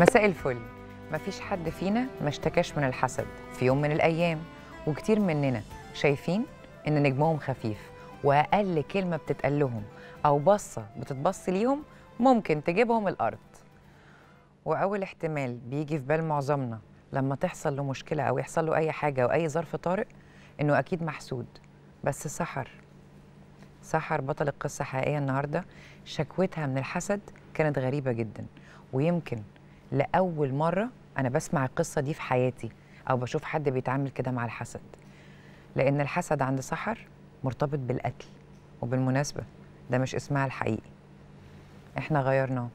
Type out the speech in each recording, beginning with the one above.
مساء الفل مفيش حد فينا ما اشتكاش من الحسد في يوم من الأيام وكتير مننا شايفين إن نجمهم خفيف وأقل كلمة بتتقال لهم أو بصة بتتبص ليهم ممكن تجيبهم الأرض وأول احتمال بيجي في بال معظمنا لما تحصل له مشكلة أو يحصل له أي حاجة أو أي ظرف طارئ إنه أكيد محسود بس سحر سحر بطل القصة حقيقية النهاردة شكوتها من الحسد كانت غريبة جدا ويمكن لاول مره انا بسمع القصه دي في حياتي او بشوف حد بيتعامل كده مع الحسد لان الحسد عند سحر مرتبط بالقتل وبالمناسبه ده مش اسمها الحقيقي احنا غيرناه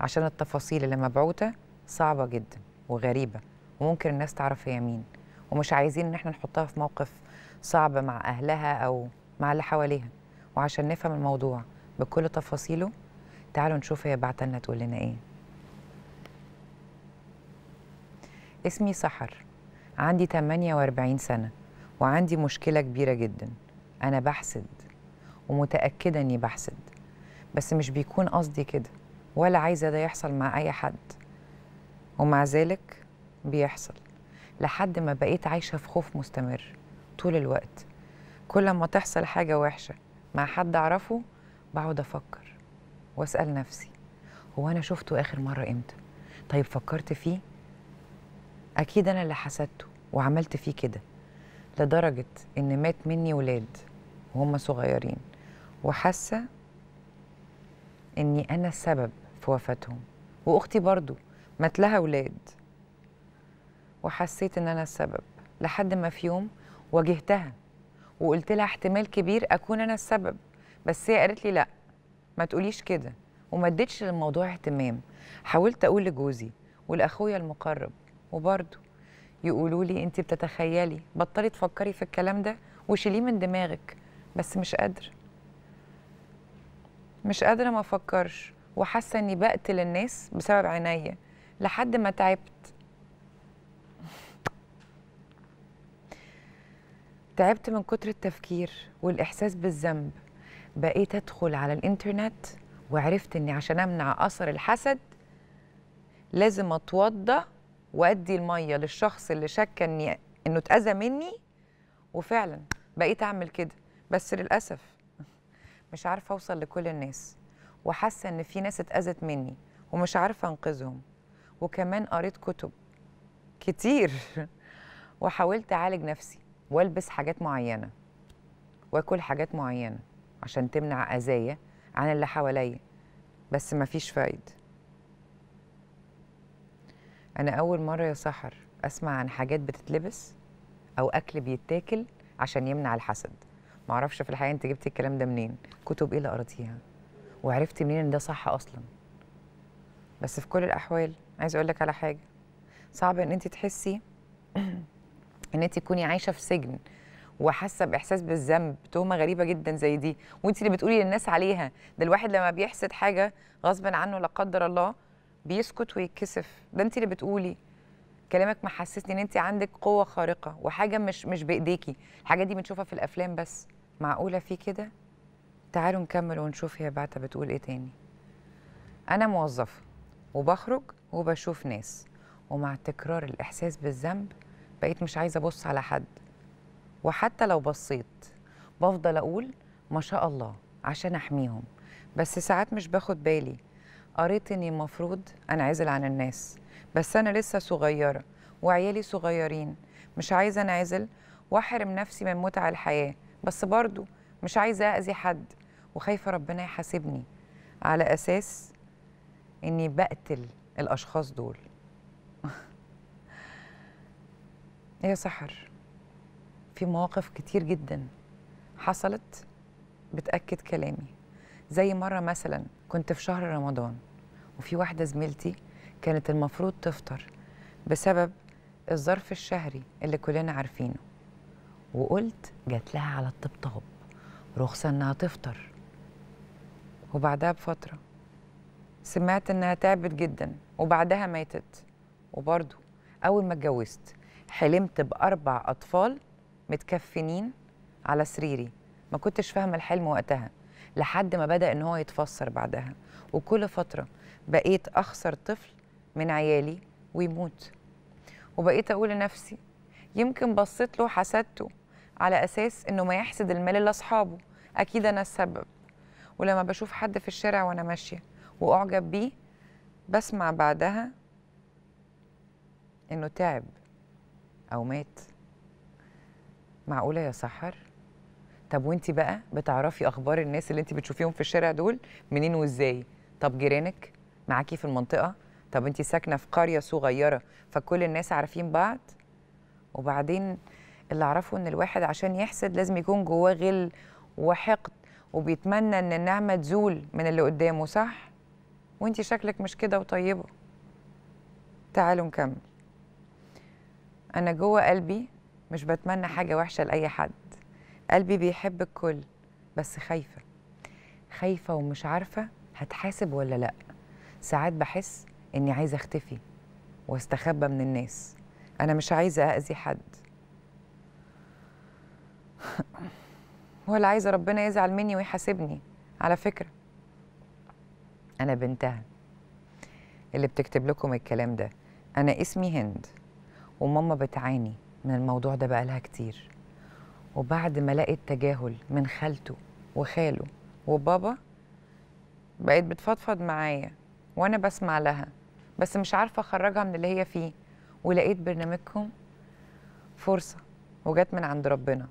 عشان التفاصيل اللي مبعوته صعبه جدا وغريبه وممكن الناس تعرف هي مين ومش عايزين ان احنا نحطها في موقف صعب مع اهلها او مع اللي حواليها وعشان نفهم الموضوع بكل تفاصيله تعالوا نشوف هي بعتلنا تقول لنا ايه اسمي سحر عندي 48 سنة وعندي مشكلة كبيرة جدا أنا بحسد ومتأكدة إني بحسد بس مش بيكون قصدي كده ولا عايزة ده يحصل مع أي حد ومع ذلك بيحصل لحد ما بقيت عايشة في خوف مستمر طول الوقت كل ما تحصل حاجة وحشة مع حد أعرفه بقعد أفكر وأسأل نفسي هو أنا شفته آخر مرة إمتى؟ طيب فكرت فيه؟ اكيد انا اللي حسدته وعملت فيه كده لدرجه ان مات مني ولاد وهم صغيرين وحاسه اني انا السبب في وفاتهم واختي برضو مات لها ولاد وحسيت ان انا السبب لحد ما في يوم واجهتها وقلت لها احتمال كبير اكون انا السبب بس هي قالت لي لا ما تقوليش كده وما اديتش للموضوع اهتمام حاولت اقول لجوزي ولاخويا المقرب وبرضه يقولوا لي انت بتتخيلي بطلي تفكري في الكلام ده وشيليه من دماغك بس مش قادره مش قادره ما افكرش وحاسه اني بقتل الناس بسبب عينيا لحد ما تعبت تعبت من كتر التفكير والاحساس بالذنب بقيت ادخل على الانترنت وعرفت اني عشان امنع اثر الحسد لازم اتوضى وادي الميه للشخص اللي شك اني انه اتاذى مني وفعلا بقيت اعمل كده بس للاسف مش عارفه اوصل لكل الناس وحاسه ان في ناس اتاذت مني ومش عارفه انقذهم وكمان قريت كتب كتير وحاولت اعالج نفسي والبس حاجات معينه واكل حاجات معينه عشان تمنع اذايا عن اللي حواليا بس مفيش فايده انا اول مره يا سحر اسمع عن حاجات بتتلبس او اكل بيتاكل عشان يمنع الحسد معرفش في الحقيقه انت جبتي الكلام ده منين كتب ايه اللي قراتيها وعرفتي منين ان ده صح اصلا بس في كل الاحوال عايز اقول لك على حاجه صعب ان انت تحسي ان انت تكوني عايشه في سجن وحاسه باحساس بالذنب تهمه غريبه جدا زي دي وانت اللي بتقولي للناس عليها ده الواحد لما بيحسد حاجه غصب عنه لا قدر الله بيسكت ويتكسف ده انت اللي بتقولي كلامك محسسني ان انت عندك قوه خارقه وحاجه مش مش بايديكي الحاجات دي بنشوفها في الافلام بس معقوله في كده تعالوا نكمل ونشوف هي بعتها بتقول ايه تاني انا موظفه وبخرج وبشوف ناس ومع تكرار الاحساس بالذنب بقيت مش عايزه ابص على حد وحتى لو بصيت بفضل اقول ما شاء الله عشان احميهم بس ساعات مش باخد بالي قريت اني المفروض انعزل عن الناس بس انا لسه صغيره وعيالي صغيرين مش عايزه انعزل واحرم نفسي من متع الحياه بس برضو مش عايزه اذي حد وخايفه ربنا يحاسبني على اساس اني بقتل الاشخاص دول يا سحر في مواقف كتير جدا حصلت بتاكد كلامي زي مرة مثلا كنت في شهر رمضان وفي واحدة زميلتي كانت المفروض تفطر بسبب الظرف الشهري اللي كلنا عارفينه وقلت جات لها على الطبطاب رخصة إنها تفطر وبعدها بفترة سمعت إنها تعبت جدا وبعدها ماتت وبرضو أول ما اتجوزت حلمت بأربع أطفال متكفنين على سريري ما كنتش فاهمة الحلم وقتها لحد ما بدا ان هو يتفسر بعدها وكل فتره بقيت اخسر طفل من عيالي ويموت وبقيت اقول لنفسي يمكن بصيت له حسدته على اساس انه ما يحسد المال لاصحابه اكيد انا السبب ولما بشوف حد في الشارع وانا ماشيه واعجب بيه بسمع بعدها انه تعب او مات معقوله يا سحر طب وانت بقى بتعرفي اخبار الناس اللي انت بتشوفيهم في الشارع دول منين وازاي طب جيرانك معاكي في المنطقه طب انت ساكنه في قريه صغيره فكل الناس عارفين بعض وبعدين اللي اعرفه ان الواحد عشان يحسد لازم يكون جواه غل وحقد وبيتمنى ان النعمه تزول من اللي قدامه صح وانت شكلك مش كده وطيبه تعالوا نكمل انا جوه قلبي مش بتمنى حاجه وحشه لاي حد قلبي بيحب الكل بس خايفة خايفة ومش عارفة هتحاسب ولا لأ ساعات بحس إني عايزة أختفي واستخبى من الناس أنا مش عايزة أأذي حد ولا عايزة ربنا يزعل مني ويحاسبني على فكرة أنا بنتها اللي بتكتب لكم الكلام ده أنا اسمي هند وماما بتعاني من الموضوع ده بقالها كتير وبعد ما لقيت تجاهل من خالته وخاله وبابا بقيت بتفضفض معايا وانا بسمع لها بس مش عارفه اخرجها من اللي هي فيه ولقيت برنامجكم فرصه وجت من عند ربنا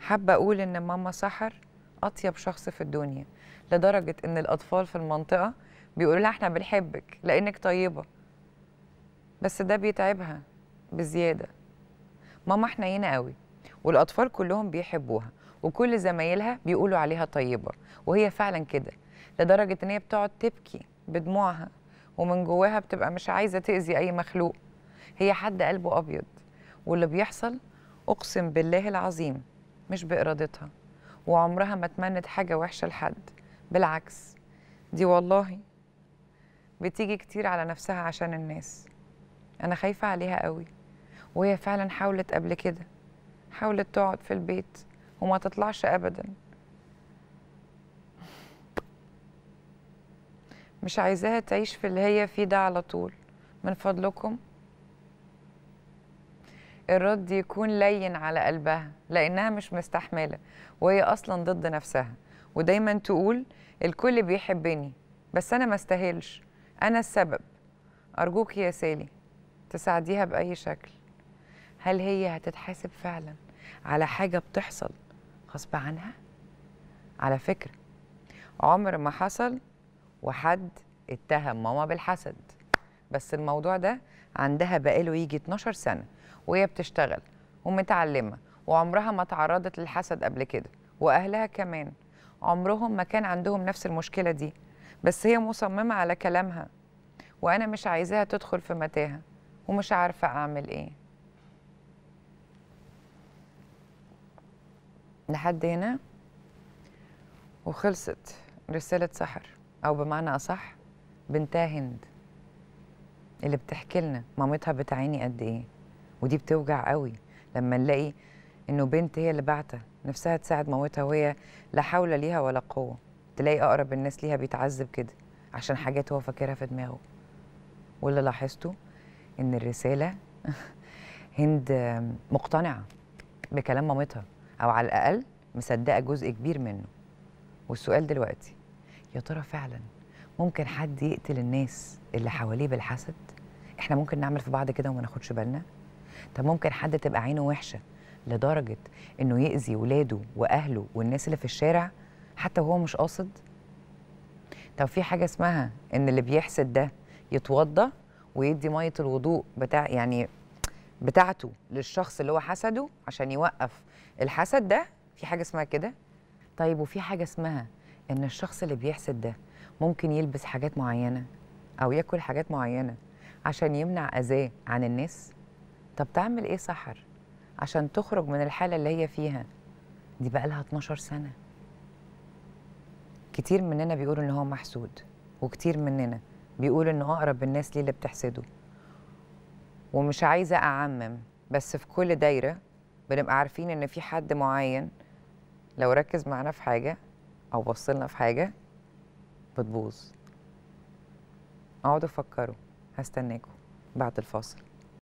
حابه اقول ان ماما سحر اطيب شخص في الدنيا لدرجه ان الاطفال في المنطقه بيقولوا لها احنا بنحبك لانك طيبه بس ده بيتعبها بزياده ماما حنينه قوي والاطفال كلهم بيحبوها وكل زمايلها بيقولوا عليها طيبه وهي فعلا كده لدرجه ان هي بتقعد تبكي بدموعها ومن جواها بتبقى مش عايزه تاذي اي مخلوق هي حد قلبه ابيض واللي بيحصل اقسم بالله العظيم مش بارادتها وعمرها ما اتمنت حاجه وحشه لحد بالعكس دي والله بتيجي كتير على نفسها عشان الناس انا خايفه عليها قوي وهي فعلا حاولت قبل كده حاولت تقعد في البيت وما تطلعش أبدا مش عايزاها تعيش في اللي هي فيه ده على طول من فضلكم الرد يكون لين على قلبها لأنها مش مستحملة وهي أصلا ضد نفسها ودايما تقول الكل بيحبني بس أنا ما استاهلش أنا السبب أرجوك يا سالي تساعديها بأي شكل هل هي هتتحاسب فعلاً؟ على حاجة بتحصل غصب عنها على فكرة عمر ما حصل وحد اتهم ماما بالحسد بس الموضوع ده عندها بقاله يجي 12 سنة وهي بتشتغل ومتعلمة وعمرها ما تعرضت للحسد قبل كده وأهلها كمان عمرهم ما كان عندهم نفس المشكلة دي بس هي مصممة على كلامها وأنا مش عايزاها تدخل في متاهة ومش عارفة أعمل إيه لحد هنا وخلصت رسالة سحر أو بمعنى أصح بنتها هند اللي بتحكي لنا مامتها بتعيني قد إيه ودي بتوجع قوي لما نلاقي إنه بنت هي اللي بعتها نفسها تساعد مامتها وهي لا حول ليها ولا قوة تلاقي أقرب الناس ليها بيتعذب كده عشان حاجات هو فاكرها في دماغه واللي لاحظته إن الرسالة هند مقتنعة بكلام مامتها او على الاقل مصدقه جزء كبير منه والسؤال دلوقتي يا ترى فعلا ممكن حد يقتل الناس اللي حواليه بالحسد احنا ممكن نعمل في بعض كده وما ناخدش بالنا طب ممكن حد تبقى عينه وحشه لدرجه انه يأذي ولاده واهله والناس اللي في الشارع حتى وهو مش قاصد طب في حاجه اسمها ان اللي بيحسد ده يتوضى ويدي ميه الوضوء بتاع يعني بتاعته للشخص اللي هو حسده عشان يوقف الحسد ده في حاجه اسمها كده طيب وفي حاجه اسمها ان الشخص اللي بيحسد ده ممكن يلبس حاجات معينه او ياكل حاجات معينه عشان يمنع اذاه عن الناس طب تعمل ايه سحر عشان تخرج من الحاله اللي هي فيها دي بقى لها 12 سنه كتير مننا بيقولوا ان هو محسود وكتير مننا بيقول ان اقرب الناس ليه اللي بتحسده ومش عايزه اعمم بس في كل دايره بنبقى عارفين ان في حد معين لو ركز معانا في حاجه او بصلنا في حاجه بتبوظ اقعدوا فكروا هستناكم بعد الفاصل